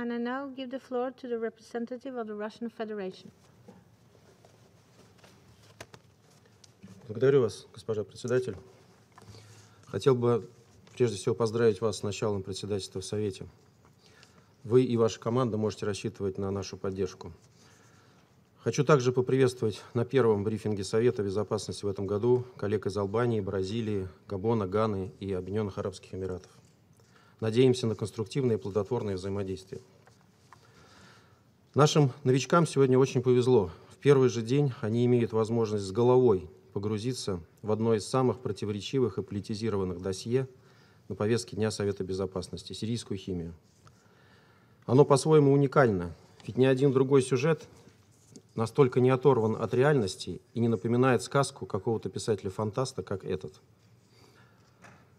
And I now give the floor to the representative of the Russian Federation. Благодарю вас, госпожа председатель. Хотел бы прежде всего поздравить вас с началом председательства в Совете. Вы и ваша команда можете рассчитывать на нашу поддержку. Хочу также поприветствовать на первом брифинге Совета безопасности в этом году коллег из Албании, Бразилии, Габона, Ганы и Объединенных Арабских Эмиратов. Надеемся на конструктивное и плодотворное взаимодействие. Нашим новичкам сегодня очень повезло. В первый же день они имеют возможность с головой погрузиться в одно из самых противоречивых и политизированных досье на повестке Дня Совета Безопасности – сирийскую химию. Оно по-своему уникально, ведь ни один другой сюжет настолько не оторван от реальности и не напоминает сказку какого-то писателя-фантаста, как этот –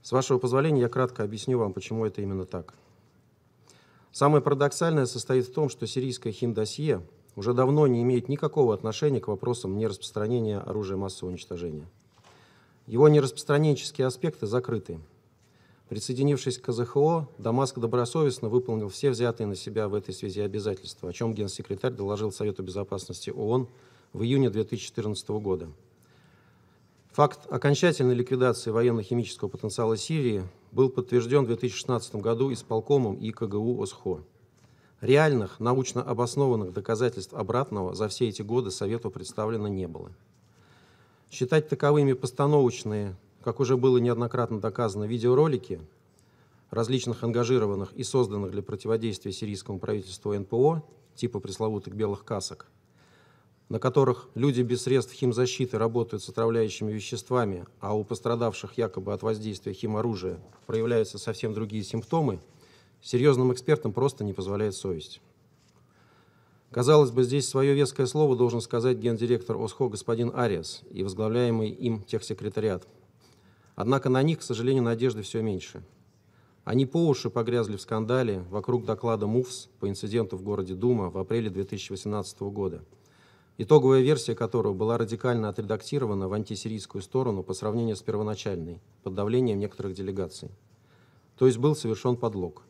с вашего позволения я кратко объясню вам, почему это именно так. Самое парадоксальное состоит в том, что сирийское химдосье уже давно не имеет никакого отношения к вопросам нераспространения оружия массового уничтожения. Его нераспространенческие аспекты закрыты. Присоединившись к КЗХО, Дамаск добросовестно выполнил все взятые на себя в этой связи обязательства, о чем генсекретарь доложил Совету Безопасности ООН в июне 2014 года – Факт окончательной ликвидации военно-химического потенциала Сирии был подтвержден в 2016 году исполкомом и КГУ ОСХО. Реальных, научно обоснованных доказательств обратного за все эти годы Совету представлено не было. Считать таковыми постановочные, как уже было неоднократно доказано, видеоролики различных ангажированных и созданных для противодействия сирийскому правительству НПО, типа пресловутых белых касок – на которых люди без средств химзащиты работают с отравляющими веществами, а у пострадавших якобы от воздействия химоружия проявляются совсем другие симптомы, серьезным экспертам просто не позволяет совесть. Казалось бы, здесь свое веское слово должен сказать гендиректор ОСХО господин Ариас и возглавляемый им техсекретариат. Однако на них, к сожалению, надежды все меньше. Они по уши погрязли в скандале вокруг доклада МУФС по инциденту в городе Дума в апреле 2018 года – итоговая версия которого была радикально отредактирована в антисирийскую сторону по сравнению с первоначальной, под давлением некоторых делегаций. То есть был совершен подлог.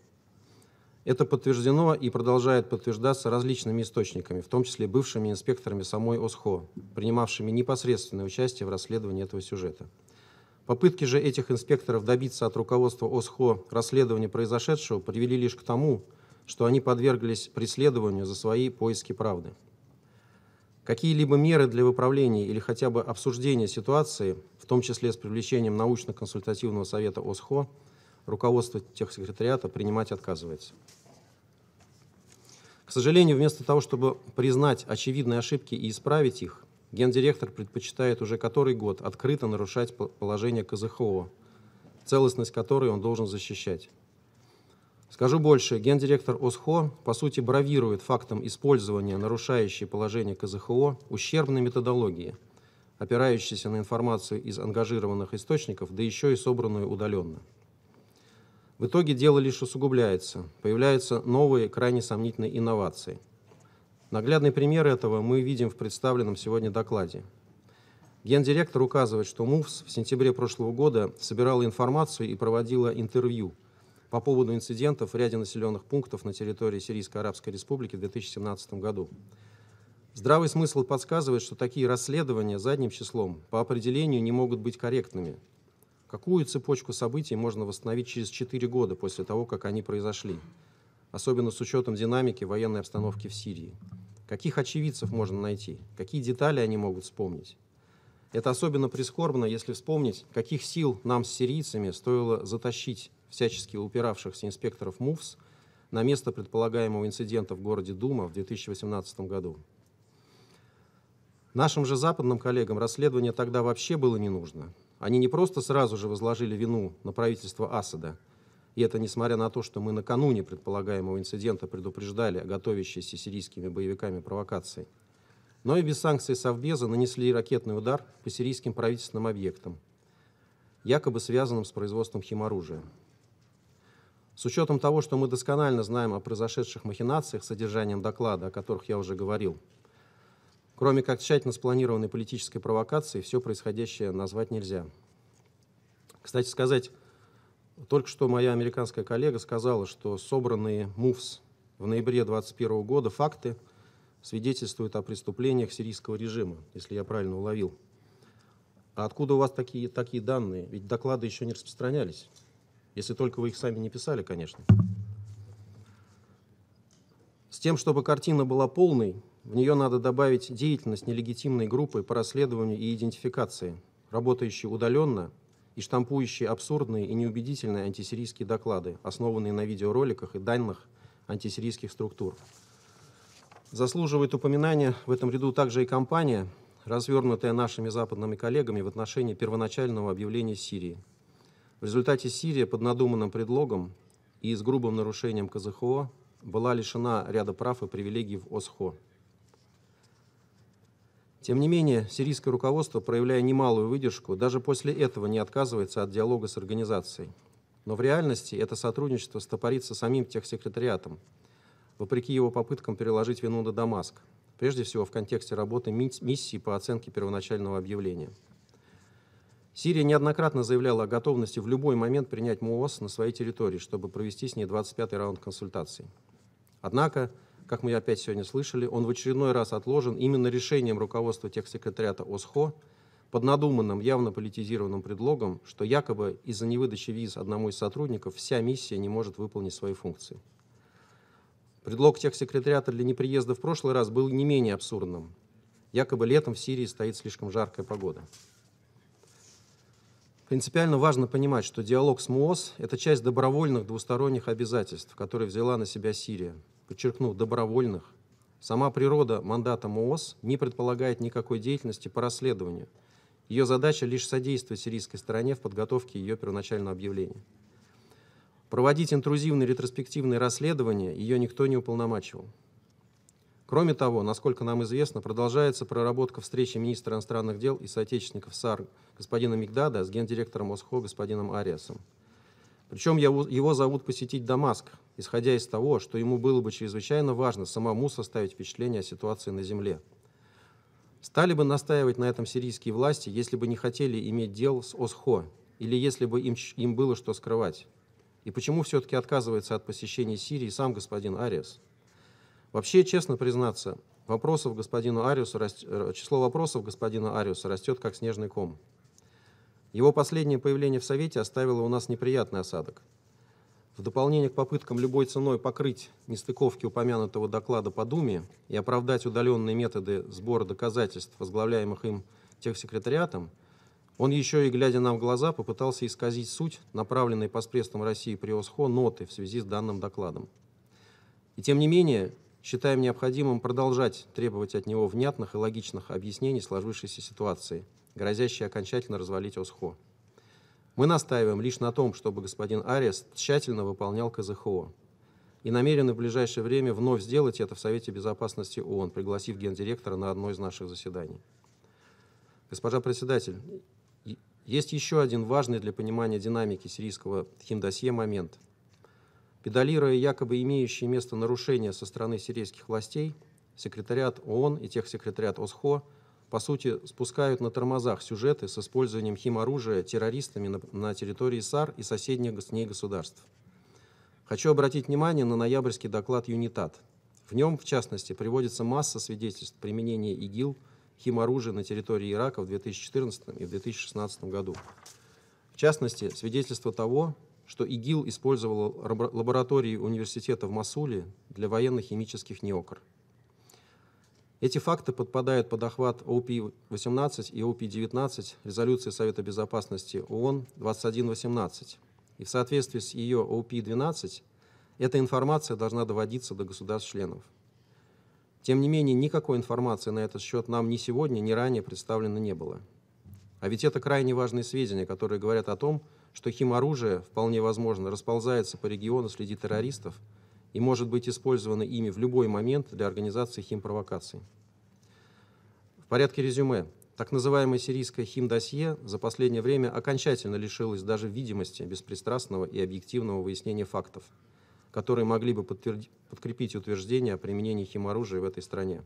Это подтверждено и продолжает подтверждаться различными источниками, в том числе бывшими инспекторами самой ОСХО, принимавшими непосредственное участие в расследовании этого сюжета. Попытки же этих инспекторов добиться от руководства ОСХО расследования произошедшего привели лишь к тому, что они подверглись преследованию за свои поиски правды. Какие-либо меры для выправления или хотя бы обсуждения ситуации, в том числе с привлечением научно-консультативного совета ОСХО, руководство техсекретариата принимать отказывается. К сожалению, вместо того, чтобы признать очевидные ошибки и исправить их, гендиректор предпочитает уже который год открыто нарушать положение КЗХО, целостность которой он должен защищать. Скажу больше, гендиректор ОСХО по сути бравирует фактом использования нарушающей положение КЗХО ущербной методологии, опирающейся на информацию из ангажированных источников, да еще и собранную удаленно. В итоге дело лишь усугубляется, появляются новые крайне сомнительные инновации. Наглядный пример этого мы видим в представленном сегодня докладе. Гендиректор указывает, что МУФС в сентябре прошлого года собирала информацию и проводила интервью – по поводу инцидентов в ряде населенных пунктов на территории Сирийской Арабской Республики в 2017 году. Здравый смысл подсказывает, что такие расследования задним числом по определению не могут быть корректными. Какую цепочку событий можно восстановить через 4 года после того, как они произошли? Особенно с учетом динамики военной обстановки в Сирии. Каких очевидцев можно найти? Какие детали они могут вспомнить? Это особенно прискорбно, если вспомнить, каких сил нам с сирийцами стоило затащить всячески упиравшихся инспекторов МУФС на место предполагаемого инцидента в городе Дума в 2018 году. Нашим же западным коллегам расследование тогда вообще было не нужно. Они не просто сразу же возложили вину на правительство Асада, и это несмотря на то, что мы накануне предполагаемого инцидента предупреждали о готовящейся сирийскими боевиками провокации, но и без санкций Совбеза нанесли ракетный удар по сирийским правительственным объектам, якобы связанным с производством химоружия. С учетом того, что мы досконально знаем о произошедших махинациях с содержанием доклада, о которых я уже говорил, кроме как тщательно спланированной политической провокации, все происходящее назвать нельзя. Кстати сказать, только что моя американская коллега сказала, что собранные МУФС в ноябре 2021 года факты свидетельствуют о преступлениях сирийского режима, если я правильно уловил. А откуда у вас такие, такие данные? Ведь доклады еще не распространялись. Если только вы их сами не писали, конечно. С тем, чтобы картина была полной, в нее надо добавить деятельность нелегитимной группы по расследованию и идентификации, работающей удаленно и штампующей абсурдные и неубедительные антисирийские доклады, основанные на видеороликах и данных антисирийских структур. Заслуживает упоминания в этом ряду также и компания, развернутая нашими западными коллегами в отношении первоначального объявления Сирии – в результате Сирия под надуманным предлогом и с грубым нарушением КЗХО была лишена ряда прав и привилегий в ОСХО. Тем не менее, сирийское руководство, проявляя немалую выдержку, даже после этого не отказывается от диалога с организацией. Но в реальности это сотрудничество стопорится самим техсекретариатом, вопреки его попыткам переложить вину на Дамаск, прежде всего в контексте работы миссии по оценке первоначального объявления – Сирия неоднократно заявляла о готовности в любой момент принять МООС на своей территории, чтобы провести с ней 25-й раунд консультаций. Однако, как мы опять сегодня слышали, он в очередной раз отложен именно решением руководства техсекретариата ОСХО под надуманным, явно политизированным предлогом, что якобы из-за невыдачи виз одному из сотрудников вся миссия не может выполнить свои функции. Предлог техсекретариата для неприезда в прошлый раз был не менее абсурдным. Якобы летом в Сирии стоит слишком жаркая погода. Принципиально важно понимать, что диалог с МООС – это часть добровольных двусторонних обязательств, которые взяла на себя Сирия. Подчеркну, добровольных. Сама природа мандата МООС не предполагает никакой деятельности по расследованию. Ее задача – лишь содействовать сирийской стороне в подготовке ее первоначального объявления. Проводить интрузивные ретроспективные расследования ее никто не уполномачивал. Кроме того, насколько нам известно, продолжается проработка встречи министра иностранных дел и соотечественников САР господина Мигдада с гендиректором ОСХО господином Ариасом. Причем его зовут посетить Дамаск, исходя из того, что ему было бы чрезвычайно важно самому составить впечатление о ситуации на земле. Стали бы настаивать на этом сирийские власти, если бы не хотели иметь дел с ОСХО, или если бы им, им было что скрывать? И почему все-таки отказывается от посещения Сирии сам господин Ариас? Вообще, честно признаться, вопросов господину Ариусу, э, число вопросов господина Ариуса растет как снежный ком. Его последнее появление в Совете оставило у нас неприятный осадок. В дополнение к попыткам любой ценой покрыть нестыковки упомянутого доклада по Думе и оправдать удаленные методы сбора доказательств, возглавляемых им техсекретариатом, он еще и, глядя нам в глаза, попытался исказить суть, направленной посредством России при ОСХО, ноты в связи с данным докладом. И тем не менее, считаем необходимым продолжать требовать от него внятных и логичных объяснений сложившейся ситуации, грозящей окончательно развалить ОСХО. Мы настаиваем лишь на том, чтобы господин Арес тщательно выполнял КЗХО и намерены в ближайшее время вновь сделать это в Совете Безопасности ООН, пригласив гендиректора на одно из наших заседаний. Госпожа председатель, есть еще один важный для понимания динамики сирийского химдосье момент – Педалируя якобы имеющие место нарушения со стороны сирийских властей, секретариат ООН и техсекретариат ОСХО по сути спускают на тормозах сюжеты с использованием химоружия террористами на, на территории САР и соседних с ней государств. Хочу обратить внимание на ноябрьский доклад ЮНИТАТ. В нем, в частности, приводится масса свидетельств применения ИГИЛ химоружия на территории Ирака в 2014 и 2016 году. В частности, свидетельство того, что ИГИЛ использовал лаборатории университета в Масуле для военно-химических неокр. Эти факты подпадают под охват ОП-18 и ОП-19 резолюции Совета Безопасности ООН 2118. И в соответствии с ее ОП-12 эта информация должна доводиться до государств-членов. Тем не менее, никакой информации на этот счет нам ни сегодня, ни ранее представлено не было. А ведь это крайне важные сведения, которые говорят о том, что что химоружие, вполне возможно, расползается по региону среди террористов и может быть использовано ими в любой момент для организации химпровокаций. В порядке резюме. Так называемое сирийское химдосье за последнее время окончательно лишилось даже видимости беспристрастного и объективного выяснения фактов, которые могли бы подкрепить утверждение о применении химоружия в этой стране.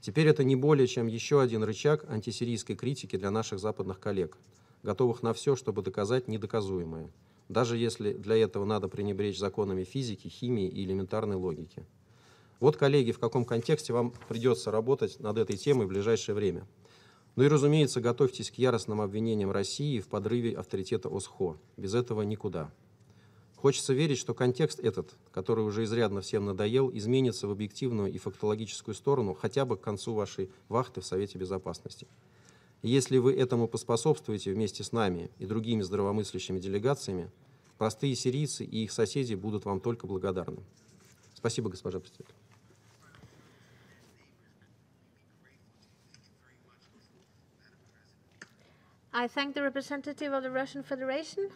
Теперь это не более чем еще один рычаг антисирийской критики для наших западных коллег – готовых на все, чтобы доказать недоказуемое, даже если для этого надо пренебречь законами физики, химии и элементарной логики. Вот, коллеги, в каком контексте вам придется работать над этой темой в ближайшее время. Ну и, разумеется, готовьтесь к яростным обвинениям России в подрыве авторитета ОСХО. Без этого никуда. Хочется верить, что контекст этот, который уже изрядно всем надоел, изменится в объективную и фактологическую сторону хотя бы к концу вашей вахты в Совете Безопасности. Если вы этому поспособствуете вместе с нами и другими здравомыслящими делегациями, простые сирийцы и их соседи будут вам только благодарны. Спасибо, госпожа председатель. I thank the representative of the Russian Federation.